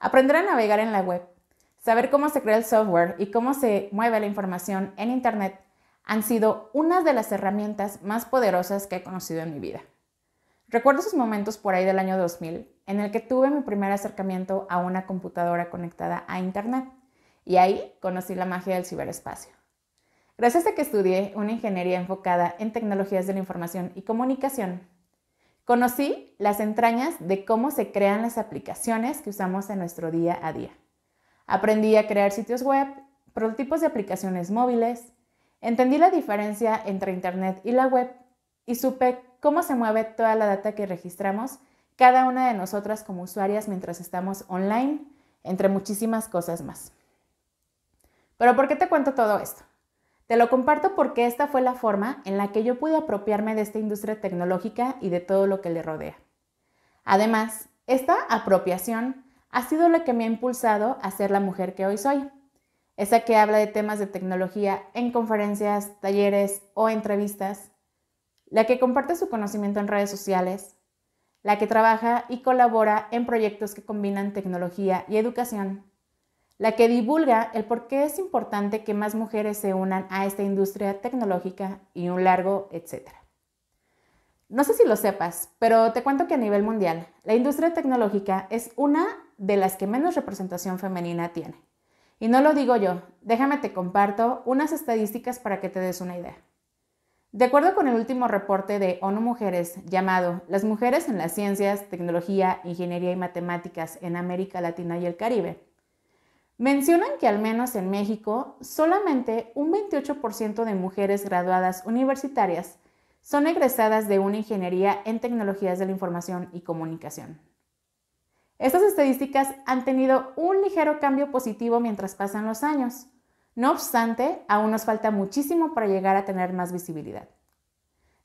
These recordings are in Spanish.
Aprender a navegar en la web, saber cómo se crea el software y cómo se mueve la información en Internet han sido unas de las herramientas más poderosas que he conocido en mi vida. Recuerdo esos momentos por ahí del año 2000 en el que tuve mi primer acercamiento a una computadora conectada a Internet y ahí conocí la magia del ciberespacio. Gracias a que estudié una ingeniería enfocada en tecnologías de la información y comunicación, conocí las entrañas de cómo se crean las aplicaciones que usamos en nuestro día a día. Aprendí a crear sitios web, prototipos de aplicaciones móviles, entendí la diferencia entre Internet y la web y supe cómo se mueve toda la data que registramos cada una de nosotras como usuarias mientras estamos online, entre muchísimas cosas más. Pero ¿por qué te cuento todo esto? Te lo comparto porque esta fue la forma en la que yo pude apropiarme de esta industria tecnológica y de todo lo que le rodea. Además, esta apropiación ha sido la que me ha impulsado a ser la mujer que hoy soy, esa que habla de temas de tecnología en conferencias, talleres o entrevistas, la que comparte su conocimiento en redes sociales, la que trabaja y colabora en proyectos que combinan tecnología y educación, la que divulga el por qué es importante que más mujeres se unan a esta industria tecnológica y un largo etcétera. No sé si lo sepas, pero te cuento que a nivel mundial, la industria tecnológica es una de las que menos representación femenina tiene. Y no lo digo yo, déjame te comparto unas estadísticas para que te des una idea. De acuerdo con el último reporte de ONU Mujeres llamado Las mujeres en las ciencias, tecnología, ingeniería y matemáticas en América Latina y el Caribe, mencionan que al menos en México solamente un 28% de mujeres graduadas universitarias son egresadas de una ingeniería en tecnologías de la información y comunicación. Estas estadísticas han tenido un ligero cambio positivo mientras pasan los años no obstante, aún nos falta muchísimo para llegar a tener más visibilidad.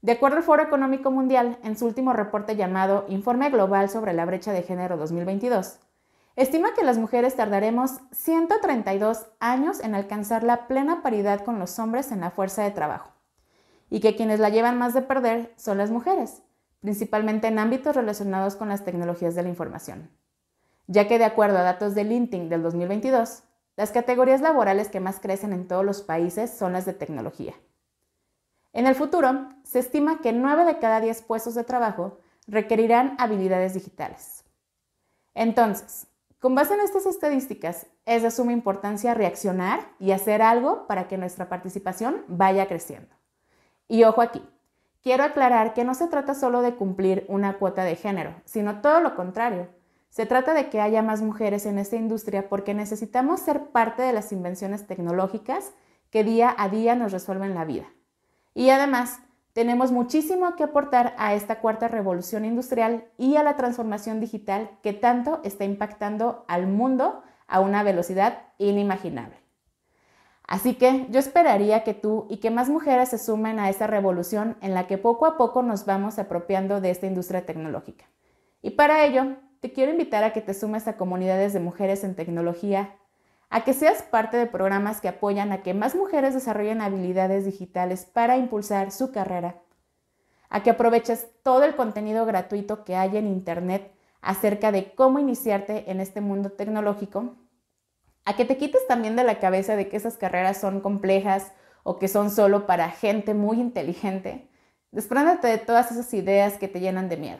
De acuerdo al Foro Económico Mundial, en su último reporte llamado Informe Global sobre la Brecha de Género 2022, estima que las mujeres tardaremos 132 años en alcanzar la plena paridad con los hombres en la fuerza de trabajo, y que quienes la llevan más de perder son las mujeres, principalmente en ámbitos relacionados con las tecnologías de la información. Ya que de acuerdo a datos del LinkedIn del 2022, las categorías laborales que más crecen en todos los países son las de tecnología. En el futuro, se estima que 9 de cada 10 puestos de trabajo requerirán habilidades digitales. Entonces, con base en estas estadísticas, es de suma importancia reaccionar y hacer algo para que nuestra participación vaya creciendo. Y ojo aquí, quiero aclarar que no se trata solo de cumplir una cuota de género, sino todo lo contrario se trata de que haya más mujeres en esta industria porque necesitamos ser parte de las invenciones tecnológicas que día a día nos resuelven la vida. Y además, tenemos muchísimo que aportar a esta cuarta revolución industrial y a la transformación digital que tanto está impactando al mundo a una velocidad inimaginable. Así que yo esperaría que tú y que más mujeres se sumen a esta revolución en la que poco a poco nos vamos apropiando de esta industria tecnológica. Y para ello, te quiero invitar a que te sumes a comunidades de mujeres en tecnología, a que seas parte de programas que apoyan a que más mujeres desarrollen habilidades digitales para impulsar su carrera, a que aproveches todo el contenido gratuito que hay en Internet acerca de cómo iniciarte en este mundo tecnológico, a que te quites también de la cabeza de que esas carreras son complejas o que son solo para gente muy inteligente. Despréndete de todas esas ideas que te llenan de miedo.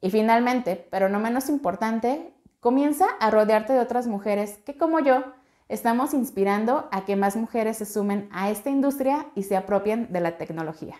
Y finalmente, pero no menos importante, comienza a rodearte de otras mujeres que como yo estamos inspirando a que más mujeres se sumen a esta industria y se apropien de la tecnología.